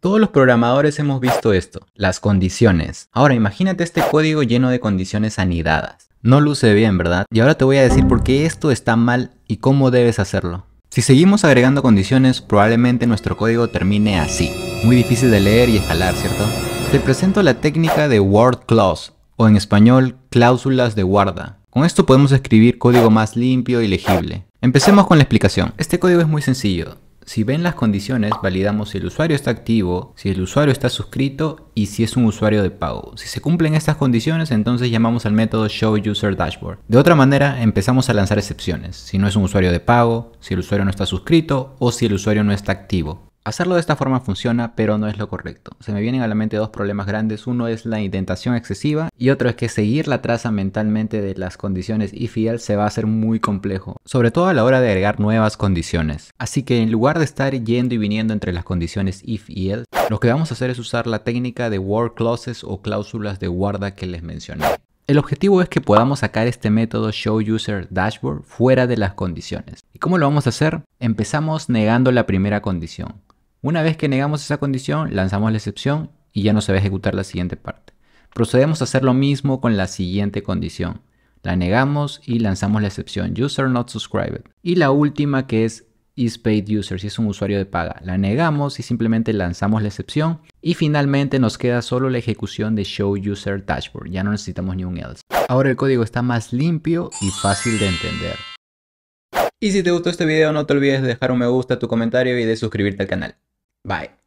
Todos los programadores hemos visto esto, las condiciones. Ahora imagínate este código lleno de condiciones anidadas. No luce bien, ¿verdad? Y ahora te voy a decir por qué esto está mal y cómo debes hacerlo. Si seguimos agregando condiciones, probablemente nuestro código termine así. Muy difícil de leer y escalar, ¿cierto? Te presento la técnica de word clause, o en español, cláusulas de guarda. Con esto podemos escribir código más limpio y legible. Empecemos con la explicación. Este código es muy sencillo. Si ven las condiciones, validamos si el usuario está activo, si el usuario está suscrito y si es un usuario de pago. Si se cumplen estas condiciones, entonces llamamos al método showUserDashboard. De otra manera, empezamos a lanzar excepciones, si no es un usuario de pago, si el usuario no está suscrito o si el usuario no está activo. Hacerlo de esta forma funciona, pero no es lo correcto. Se me vienen a la mente dos problemas grandes. Uno es la indentación excesiva y otro es que seguir la traza mentalmente de las condiciones if y else se va a hacer muy complejo, sobre todo a la hora de agregar nuevas condiciones. Así que en lugar de estar yendo y viniendo entre las condiciones if y else, lo que vamos a hacer es usar la técnica de word clauses o cláusulas de guarda que les mencioné. El objetivo es que podamos sacar este método showUserDashboard Dashboard fuera de las condiciones. ¿Y cómo lo vamos a hacer? Empezamos negando la primera condición. Una vez que negamos esa condición, lanzamos la excepción y ya no se va a ejecutar la siguiente parte. Procedemos a hacer lo mismo con la siguiente condición. La negamos y lanzamos la excepción user not subscribed. Y la última que es is user, si es un usuario de paga. La negamos y simplemente lanzamos la excepción. Y finalmente nos queda solo la ejecución de show user dashboard. Ya no necesitamos ni un else. Ahora el código está más limpio y fácil de entender. Y si te gustó este video no te olvides de dejar un me gusta, tu comentario y de suscribirte al canal. Bye.